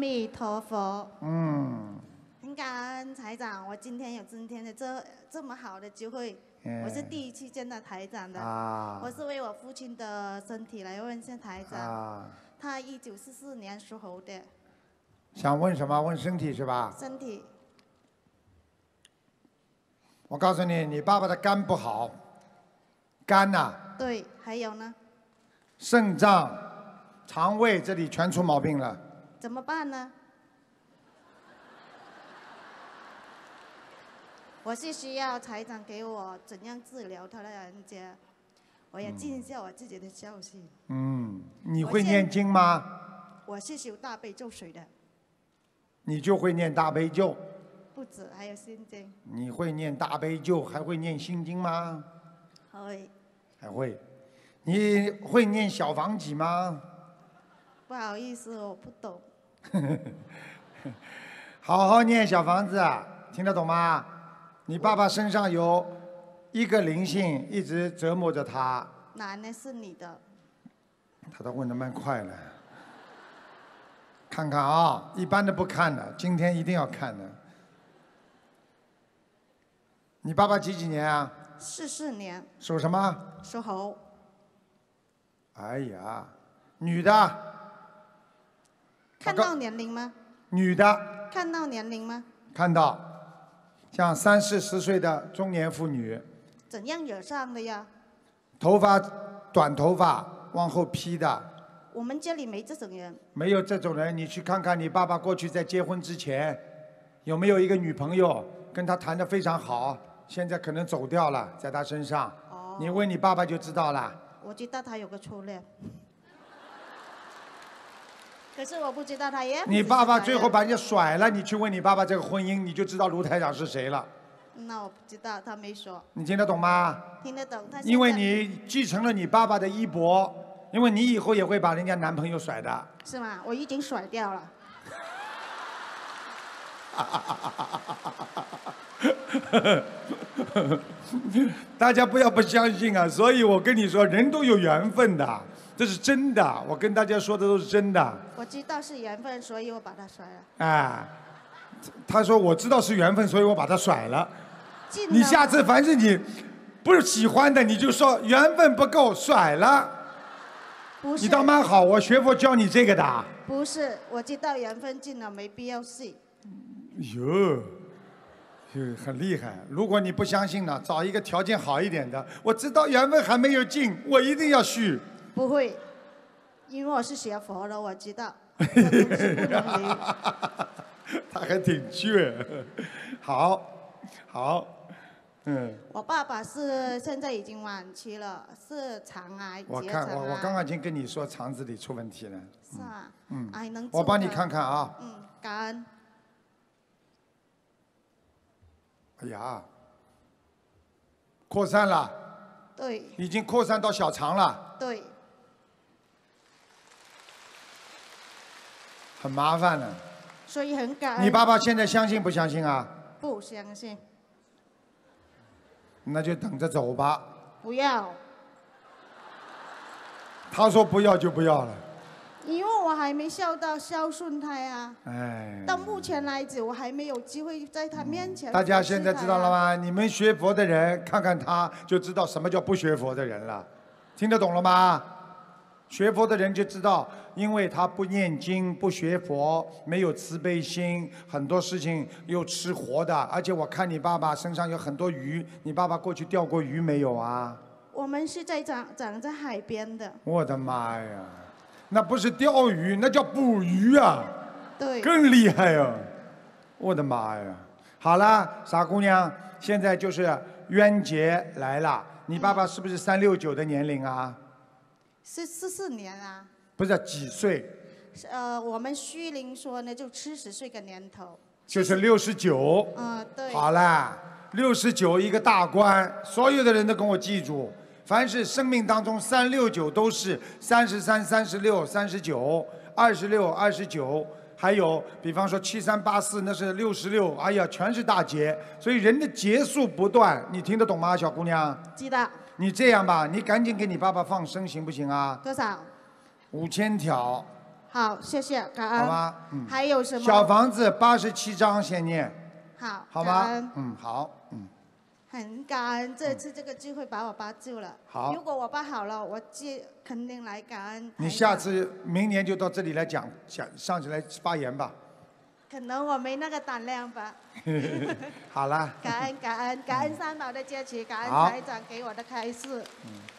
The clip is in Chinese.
阿弥陀佛。嗯。很感恩台长，我今天有今天的这这么好的机会，我是第一次见到台长的。啊。我是为我父亲的身体来问一下台长啊。他一九四四年属猴的。想问什么？问身体是吧？身体。我告诉你，你爸爸的肝不好。肝呐。对，还有呢。肾脏、肠胃这里全出毛病了。怎么办呢？我是需要财长给我怎样治疗他老人家，我也尽一下我自己的孝心。嗯，你会念经吗？我是修大悲咒水的。你就会念大悲咒？不止，还有心经。你会念大悲咒，还会念心经吗？会。还会？你会念小房子吗？不好意思，我不懂。好好念小房子，听得懂吗？你爸爸身上有一个灵性，一直折磨着他。男的是你的。他都问的蛮快了，看看啊，一般的不看的，今天一定要看的。你爸爸几几年啊？四四年。属什么？属猴。哎呀，女的。看到年龄吗？女的。看到年龄吗？看到，像三四十岁的中年妇女。怎样惹上的呀？头发短，头发往后披的。我们家里没这种人。没有这种人，你去看看你爸爸过去在结婚之前有没有一个女朋友，跟他谈的非常好，现在可能走掉了，在他身上。哦。你问你爸爸就知道了。我知道他有个初恋。可是我不知道他也。你爸爸最后把人家甩了，你去问你爸爸这个婚姻，你就知道卢台长是谁了。那我不知道，他没说。你听得懂吗？听得懂。他因为你继承了你爸爸的衣钵，因为你以后也会把人家男朋友甩的。是吗？我已经甩掉了。大家不要不相信啊！所以我跟你说，人都有缘分的。这是真的，我跟大家说的都是真的。我知道是缘分，所以我把他甩了。啊，他说我知道是缘分，所以我把他甩了。你下次凡是你不是喜欢的，你就说缘分不够，甩了。不是。你倒蛮好，我学佛教你这个的。不是，我知道缘分尽了，没必要信。哟，就很厉害。如果你不相信了，找一个条件好一点的。我知道缘分还没有尽，我一定要续。不会，因为我是学佛的，我知道。他还挺倔，好，好，嗯。我爸爸是现在已经晚期了，是肠癌。我看，我我刚刚已经跟你说肠子里出问题了。是啊。嗯。还能。我帮你看看啊。嗯，感恩。哎呀，扩散了。对。已经扩散到小肠了。对。很麻烦的，所以很感恩。你爸爸现在相信不相信啊？不相信。那就等着走吧。不要。他说不要就不要了。因为我还没孝到孝顺他呀。哎。到目前为止，我还没有机会在他面前。大家现在知道了吗？你们学佛的人看看他，就知道什么叫不学佛的人了。听得懂了吗？学佛的人就知道，因为他不念经、不学佛、没有慈悲心，很多事情又吃活的。而且我看你爸爸身上有很多鱼，你爸爸过去钓过鱼没有啊？我们是在长长在海边的。我的妈呀，那不是钓鱼，那叫捕鱼啊！对，更厉害啊！我的妈呀！好了，傻姑娘，现在就是渊结来了。你爸爸是不是三六九的年龄啊？是四四年啊，不是几岁？呃，我们虚龄说呢，就七十岁个年头，就是六十九。嗯，对。好啦，六十九一个大关，所有的人都跟我记住，凡是生命当中三六九都是三十三、三十六、三十九、二十六、二十九，还有比方说七三八四那是六十六，哎呀，全是大劫。所以人的劫数不断，你听得懂吗，小姑娘？记得。你这样吧，你赶紧给你爸爸放生，行不行啊？多少？五千条。好，谢谢，感恩。好吗？嗯。还有什么？小房子八十七张，先念。好。感恩。嗯，好。嗯。很感恩这次这个机会把我爸救了。好。如果我爸好了，我接肯定来感恩。你下次明年就到这里来讲讲，上去来发言吧。可能我没那个胆量吧。好啦，感恩感恩感恩三宝的加持，感恩财长给我的开示。嗯。